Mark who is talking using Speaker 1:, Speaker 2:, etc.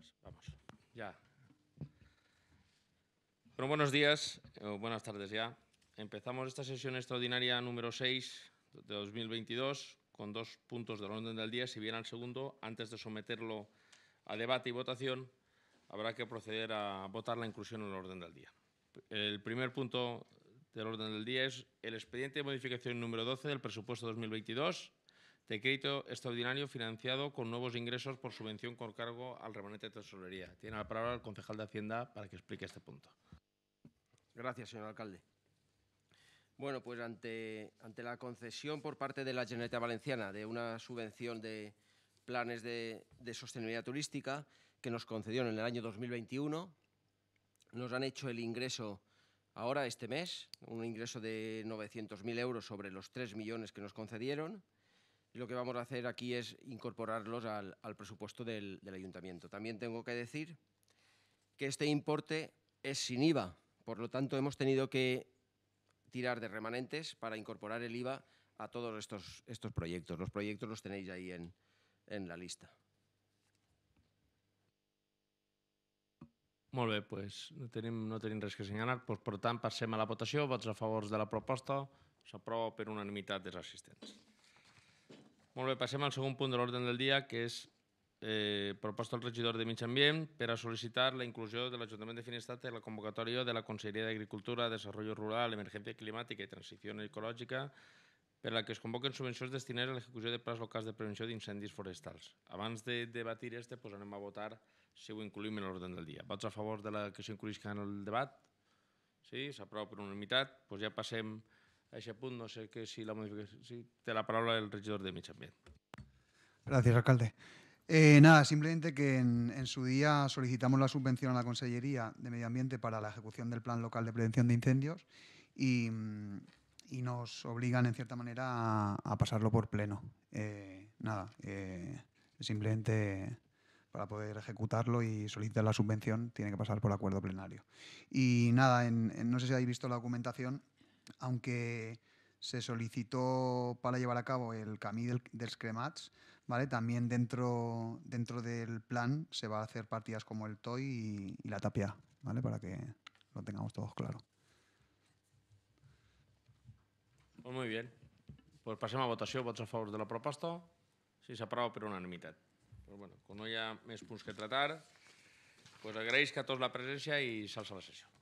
Speaker 1: Pues, vamos, ya. buenos días, o eh, buenas tardes ya. Empezamos esta sesión extraordinaria número 6 de 2022 con dos puntos del orden del día. Si bien al segundo, antes de someterlo a debate y votación, habrá que proceder a votar la inclusión en el orden del día. El primer punto del orden del día es el expediente de modificación número 12 del presupuesto 2022 de crédito extraordinario financiado con nuevos ingresos por subvención con cargo al
Speaker 2: remanente de tesorería. Tiene
Speaker 1: la palabra el concejal
Speaker 2: de Hacienda para que explique este punto. Gracias, señor alcalde. Bueno, pues ante, la concesión por parte de la Generalitat Valenciana de una subvención de planes de, sostenibilidad turística que nos concedieron en el año 2021, nos han hecho el ingreso ahora este mes, un ingreso de 900.000 euros sobre los 3 millones que nos concedieron lo que vamos a hacer aquí es incorporarlos al, presupuesto del, ayuntamiento. También tengo que decir que este importe es sin IVA, por lo tanto hemos tenido que tirar de remanentes para incorporar el IVA a todos estos, proyectos. Los proyectos los tenéis ahí en, la lista.
Speaker 1: Muy bien, pues no tenemos no que señalar. Por pues, lo tanto, pasemos a la votación. ¿Votos a favor de la propuesta? aprueba por unanimidad de las asistentes. Molt bé, passem al segon punt de l'ordre del dia, que és eh, proposta al regidor de Mig Ambient per a sol·licitar la inclusió de l'Ajuntament de Finestrat en la convocatòria de la Conselleria d'Agricultura, Desarrollo Rural, Emergència Climàtica i Transició Ecològica per la que es convoquen subvencions destinades a l'execució de plans locals de prevenció d'incendis forestals. Abans de debatir este, pues, anem a votar si ho incluïm en l'ordre del dia. Vots a favor de la que s'incluïsca en el debat? Sí, s'aprova per unanimitat. Pues ja passem a ese punto, no sé que si la modificación... Si te la palabra el regidor de Medio Ambiente.
Speaker 3: Gracias, alcalde. Eh, nada, simplemente que en, su día solicitamos la subvención a la Consellería de Medio Ambiente para la ejecución del Plan Local de Prevención de Incendios y, nos obligan, en cierta manera, a, pasarlo por pleno. Eh, nada, eh, simplemente para poder ejecutarlo y solicitar la subvención tiene que pasar por acuerdo plenario. Y nada, no sé si habéis visto la documentación, aunque se solicitó para llevar a cabo el camino del, dels ¿vale? también dentro, dentro del plan se va a hacer partidas como el Toy y, la Tapia, ¿vale? para que lo tengamos todos claro.
Speaker 1: Pues muy bien. Pues pasemos a votación. ¿Votos a favor de la propuesta? Sí, se per unanimitat. unanimidad. Pues bueno, con no hi ha més que tratar, pues agradezco a todos la presencia y salsa la sesión.